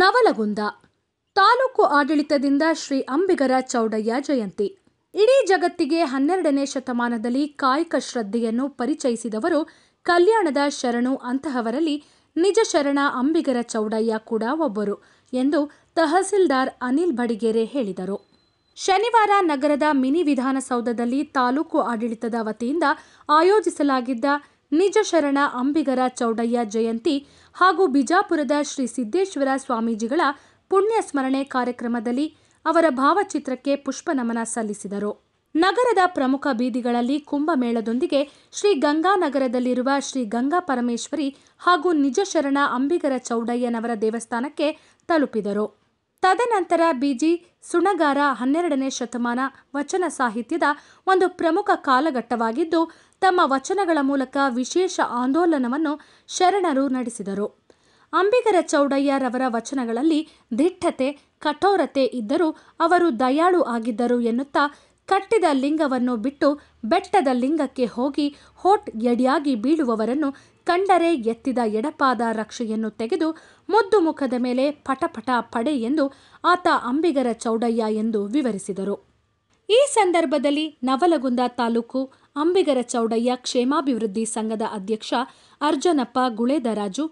ನವಲಗುಂದ ತಾಲೂಕು ಆಡಳಿತದಿಂದ ಶ್ರೀ ಅಂಬಿಗರ ಚೌಡಯ್ಯ ಜಯಂತಿ ಇಡೀ ಜಗತ್ತಿಗೆ ಹನ್ನೆರಡನೇ ಶತಮಾನದಲ್ಲಿ ಕಾಯಕ ಶ್ರದ್ಧೆಯನ್ನು ಪರಿಚಯಿಸಿದವರು ಕಲ್ಯಾಣದ ಶರಣು ಅಂತಹವರಲ್ಲಿ ನಿಜ ಶರಣ ಅಂಬಿಗರ ಚೌಡಯ್ಯ ಕೂಡ ಒಬ್ಬರು ಎಂದು ತಹಸೀಲ್ದಾರ್ ಅನಿಲ್ ಬಡಿಗೆರೆ ಹೇಳಿದರು ಶನಿವಾರ ನಗರದ ಮಿನಿ ವಿಧಾನಸೌಧದಲ್ಲಿ ತಾಲೂಕು ಆಡಳಿತದ ವತಿಯಿಂದ ಆಯೋಜಿಸಲಾಗಿದ್ದ ನಿಜ ಶರಣ ಅಂಬಿಗರ ಚೌಡಯ್ಯ ಜಯಂತಿ ಹಾಗೂ ಬಿಜಾಪುರದ ಶ್ರೀ ಸಿದ್ದೇಶ್ವರ ಸ್ವಾಮೀಜಿಗಳ ಪುಣ್ಯ ಸ್ಮರಣೆ ಕಾರ್ಯಕ್ರಮದಲ್ಲಿ ಅವರ ಭಾವಚಿತ್ರಕ್ಕೆ ಪುಷ್ಪನಮನ ಸಲ್ಲಿಸಿದರು ನಗರದ ಪ್ರಮುಖ ಬೀದಿಗಳಲ್ಲಿ ಕುಂಭಮೇಳದೊಂದಿಗೆ ಶ್ರೀ ಗಂಗಾನಗರದಲ್ಲಿರುವ ಶ್ರೀ ಗಂಗಾ ಪರಮೇಶ್ವರಿ ಹಾಗೂ ನಿಜಶರಣ ಅಂಬಿಗರ ಚೌಡಯ್ಯನವರ ದೇವಸ್ಥಾನಕ್ಕೆ ತಲುಪಿದರು ತದನಂತರ ಬಿಜಿ ಸುಣಗಾರ ಹನ್ನೆರಡನೇ ಶತಮಾನ ವಚನ ಸಾಹಿತ್ಯದ ಒಂದು ಪ್ರಮುಖ ಕಾಲಘಟ್ಟವಾಗಿದ್ದು ತಮ್ಮ ವಚನಗಳ ಮೂಲಕ ವಿಶೇಷ ಆಂದೋಲನವನ್ನು ಶರಣರು ನಡೆಸಿದರು ಅಂಬಿಗರ ಚೌಡಯ್ಯರವರ ವಚನಗಳಲ್ಲಿ ದಿಟ್ಟತೆ ಕಠೋರತೆ ಇದ್ದರೂ ಅವರು ದಯಾಳು ಆಗಿದ್ದರು ಎನ್ನುತ್ತಾ ಕಟ್ಟಿದ ಲಿಂಗವನ್ನು ಬಿಟ್ಟು ಬೆಟ್ಟದ ಲಿಂಗಕ್ಕೆ ಹೋಗಿ ಹೋಟ್ ಎಡಿಯಾಗಿ ಬೀಳುವವರನ್ನು ಕಂಡರೆ ಎತ್ತಿದ ಎಡಪಾದ ರಕ್ಷೆಯನ್ನು ತೆಗೆದು ಮುದ್ದು ಮುಖದ ಮೇಲೆ ಪಟಪಟ ಪಡೆ ಎಂದು ಆತ ಅಂಬಿಗರ ಚೌಡಯ್ಯ ಎಂದು ವಿವರಿಸಿದರು ಈ ಸಂದರ್ಭದಲ್ಲಿ ನವಲಗುಂದ ತಾಲೂಕು ಅಂಬಿಗರ ಚೌಡಯ್ಯ ಕ್ಷೇಮಾಭಿವೃದ್ಧಿ ಸಂಘದ ಅಧ್ಯಕ್ಷ ಅರ್ಜನಪ್ಪ ಗುಳೇದರಾಜು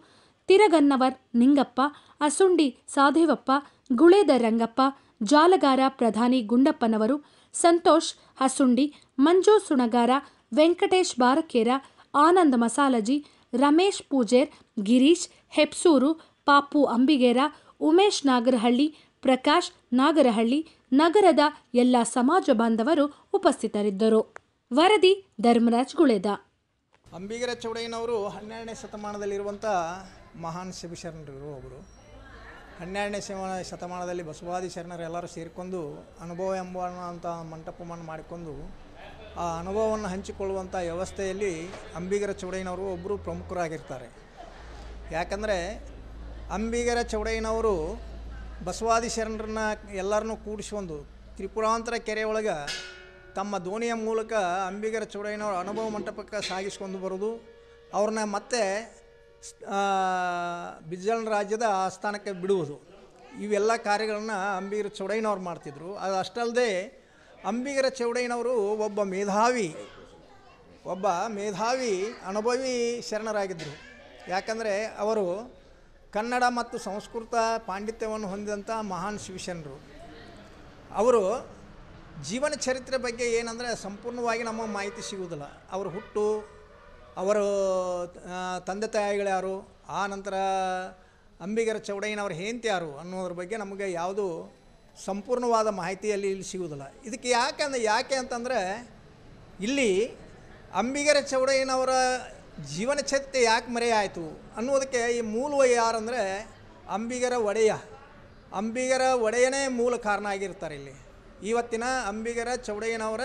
ತಿರಗನ್ನವರ್ ನಿಂಗಪ್ಪ ಅಸುಂಡಿ ಸಾಧೇವಪ್ಪ ಗುಳೇದ ರಂಗಪ್ಪ ಜಾಲಗಾರ ಪ್ರಧಾನಿ ಗುಂಡಪ್ಪನವರು ಸಂತೋಷ್ ಹಸುಂಡಿ ಮಂಜು ಸುಣಗಾರ ವೆಂಕಟೇಶ್ ಬಾರಕೇರ ಆನಂದ್ ಮಸಾಲಜಿ ರಮೇಶ್ ಪೂಜೇರ್ ಗಿರೀಶ್ ಹೆಪ್ಸೂರು ಪಾಪು ಅಂಬಿಗೇರ ಉಮೇಶ್ ನಾಗರಹಳ್ಳಿ ಪ್ರಕಾಶ್ ನಾಗರಹಳ್ಳಿ ನಗರದ ಎಲ್ಲ ಸಮಾಜ ಬಾಂಧವರು ಉಪಸ್ಥಿತರಿದ್ದರು ವರದಿ ಧರ್ಮರಾಜ್ ಗುಳೆದ ಅಂಬಿಗರ ಚೌಡಯ್ಯನವರು ಹನ್ನೆರಡನೇ ಶತಮಾನದಲ್ಲಿರುವಂಥ ಮಹಾನ್ ಶಿವಶರಣರು ಒಬ್ಬರು ಹನ್ನೆರಡನೇ ಶಿವ ಶತಮಾನದಲ್ಲಿ ಬಸವಾದಿ ಶರಣರು ಎಲ್ಲರೂ ಸೇರಿಕೊಂಡು ಅನುಭವ ಎಂಬ ಮಂಟಪವನ್ನು ಮಾಡಿಕೊಂಡು ಆ ಅನುಭವವನ್ನು ಹಂಚಿಕೊಳ್ಳುವಂಥ ವ್ಯವಸ್ಥೆಯಲ್ಲಿ ಅಂಬಿಗರ ಚೌಡಯ್ಯನವರು ಒಬ್ಬರು ಪ್ರಮುಖರಾಗಿರ್ತಾರೆ ಯಾಕಂದರೆ ಅಂಬಿಗರ ಚೌಡಯ್ಯನವರು ಬಸವಾದಿ ಶರಣರನ್ನ ಎಲ್ಲರನ್ನೂ ಕೂಡಿಸ್ಕೊಂಡು ತ್ರಿಪುರಾಂತರ ಕೆರೆ ತಮ್ಮ ದೋಣಿಯ ಮೂಲಕ ಅಂಬಿಗರ ಚೌಡಯ್ಯನವರ ಅನುಭವ ಮಂಟಪಕ್ಕೆ ಸಾಗಿಸ್ಕೊಂಡು ಬರೋದು ಅವ್ರನ್ನ ಮತ್ತೆ ಬಿಜಲ್ ರಾಜ್ಯದ ಆಸ್ಥಾನಕ್ಕೆ ಬಿಡುವುದು ಇವೆಲ್ಲ ಕಾರ್ಯಗಳನ್ನು ಅಂಬಿಗರ ಚೌಡಯ್ಯನವ್ರು ಮಾಡ್ತಿದ್ರು ಅದು ಅಷ್ಟಲ್ಲದೆ ಅಂಬಿಗರ ಚೌಡಯ್ಯನವರು ಒಬ್ಬ ಮೇಧಾವಿ ಒಬ್ಬ ಮೇಧಾವಿ ಅನುಭವಿ ಶರಣರಾಗಿದ್ದರು ಯಾಕಂದರೆ ಅವರು ಕನ್ನಡ ಮತ್ತು ಸಂಸ್ಕೃತ ಪಾಂಡಿತ್ಯವನ್ನು ಹೊಂದಿದಂಥ ಮಹಾನ್ ಶಿವಶನರು ಅವರು ಜೀವನ ಚರಿತ್ರೆ ಬಗ್ಗೆ ಏನಂದರೆ ಸಂಪೂರ್ಣವಾಗಿ ನಮ್ಮ ಮಾಹಿತಿ ಸಿಗುವುದಿಲ್ಲ ಅವರು ಹುಟ್ಟು ಅವರು ತಂದೆ ತಾಯಿಗಳ್ಯಾರು ಯಾರು ಆ ನಂತರ ಅಂಬಿಗರ ಚೌಡಯ್ಯನವರು ಹೇಂತ್ಯಾರು ಯಾರು ಅನ್ನೋದ್ರ ಬಗ್ಗೆ ನಮಗೆ ಯಾವುದು ಸಂಪೂರ್ಣವಾದ ಮಾಹಿತಿಯಲ್ಲಿ ಇಲ್ಲಿ ಸಿಗುವುದಿಲ್ಲ ಇದಕ್ಕೆ ಯಾಕೆ ಅಂದರೆ ಯಾಕೆ ಅಂತಂದರೆ ಇಲ್ಲಿ ಅಂಬಿಗರ ಚೌಡಯ್ಯನವರ ಜೀವನ ಛತ್ಯ ಯಾಕೆ ಮರೆಯಾಯಿತು ಅನ್ನೋದಕ್ಕೆ ಈ ಮೂಲ ಯಾರಂದರೆ ಅಂಬಿಗರ ಒಡೆಯ ಅಂಬಿಗರ ಒಡೆಯನೇ ಮೂಲ ಕಾರಣ ಆಗಿರ್ತಾರೆ ಇಲ್ಲಿ ಇವತ್ತಿನ ಅಂಬಿಗರ ಚೌಡಯ್ಯನವರ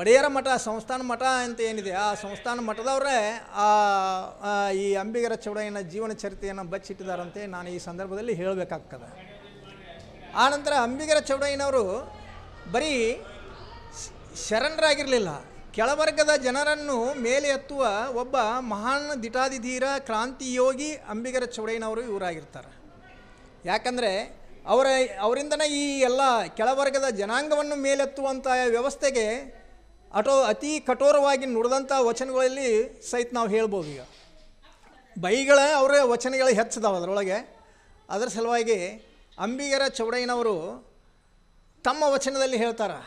ಒಡೆಯರ ಮಠ ಸಂಸ್ಥಾನ ಮಠ ಅಂತ ಏನಿದೆ ಆ ಸಂಸ್ಥಾನ ಮಠದವರೇ ಆ ಈ ಅಂಬಿಗರ ಚೌಡಯ್ಯನ ಜೀವನ ಚರಿತೆಯನ್ನು ಬಚ್ಚಿಟ್ಟಿದ್ದಾರಂತೆ ನಾನು ಈ ಸಂದರ್ಭದಲ್ಲಿ ಹೇಳಬೇಕಾಗ್ತದೆ ಆನಂತರ ಅಂಬಿಗರ ಚೌಡಯ್ಯನವರು ಬರೀ ಶರಣರಾಗಿರಲಿಲ್ಲ ಕೆಳವರ್ಗದ ಜನರನ್ನು ಮೇಲೆ ಎತ್ತುವ ಒಬ್ಬ ಮಹಾನ್ ದಿಟಾದಿಧೀರ ಕ್ರಾಂತಿಯೋಗಿ ಅಂಬಿಗರ ಚೌಡಯ್ಯನವರು ಇವರಾಗಿರ್ತಾರೆ ಯಾಕಂದರೆ ಅವರ ಅವರಿಂದನೇ ಈ ಎಲ್ಲ ಕೆಳವರ್ಗದ ಜನಾಂಗವನ್ನು ಮೇಲೆತ್ತುವಂಥ ವ್ಯವಸ್ಥೆಗೆ ಅಟೋ ಅತಿ ಕಠೋರವಾಗಿ ನುಡಿದಂಥ ವಚನಗಳಲ್ಲಿ ಸಹಿತ ನಾವು ಹೇಳ್ಬೋದು ಈಗ ಬೈಗಳ ಅವರ ವಚನಗಳು ಹೆಚ್ಚಿದಾವೆ ಅದರೊಳಗೆ ಅದರ ಸಲುವಾಗಿ ಅಂಬಿಗರ ಚೌಡಯ್ಯನವರು ತಮ್ಮ ವಚನದಲ್ಲಿ ಹೇಳ್ತಾರೆ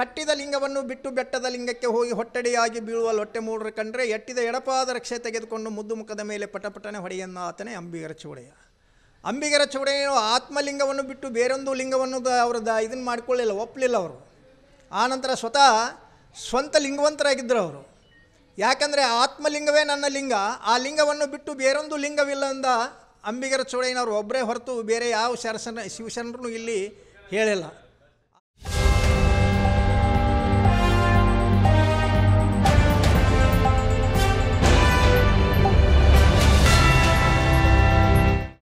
ಕಟ್ಟಿದ ಲಿಂಗವನ್ನು ಬಿಟ್ಟು ಬೆಟ್ಟದ ಲಿಂಗಕ್ಕೆ ಹೋಗಿ ಹೊಟ್ಟೆಡೆಯಾಗಿ ಬೀಳುವ ಲೊಟ್ಟೆ ಮೂಡ್ರ ಕಂಡ್ರೆ ಎಟ್ಟಿದ ಎಡಪಾದ ರಕ್ಷೆ ತೆಗೆದುಕೊಂಡು ಮುದ್ದು ಮುಖದ ಮೇಲೆ ಪಟಪಟನೆ ಹೊಡೆಯನ್ನ ಆತನೇ ಅಂಬಿಗರ ಚೂಡೆಯ ಅಂಬಿಗರ ಚೂಡೆಯ ಆತ್ಮಲಿಂಗವನ್ನು ಬಿಟ್ಟು ಬೇರೊಂದು ಲಿಂಗವನ್ನು ಅವ್ರದ್ದು ಇದನ್ನು ಮಾಡಿಕೊಳ್ಳಿಲ್ಲ ಒಪ್ಪಲಿಲ್ಲ ಅವರು ಆನಂತರ ಸ್ವತಃ ಸ್ವಂತ ಲಿಂಗವಂತರಾಗಿದ್ದರು ಅವರು ಯಾಕಂದರೆ ಆತ್ಮಲಿಂಗವೇ ನನ್ನ ಲಿಂಗ ಆ ಲಿಂಗವನ್ನು ಬಿಟ್ಟು ಬೇರೊಂದು ಲಿಂಗವಿಲ್ಲ ಅಂದ ಅಂಬಿಗರ ಚೋಡೆಯನವರು ಒಬ್ಬರೇ ಹೊರತು ಬೇರೆ ಯಾವ ಶರಸನ ಶಿವಶರಣರು ಇಲ್ಲಿ ಹೇಳಿಲ್ಲ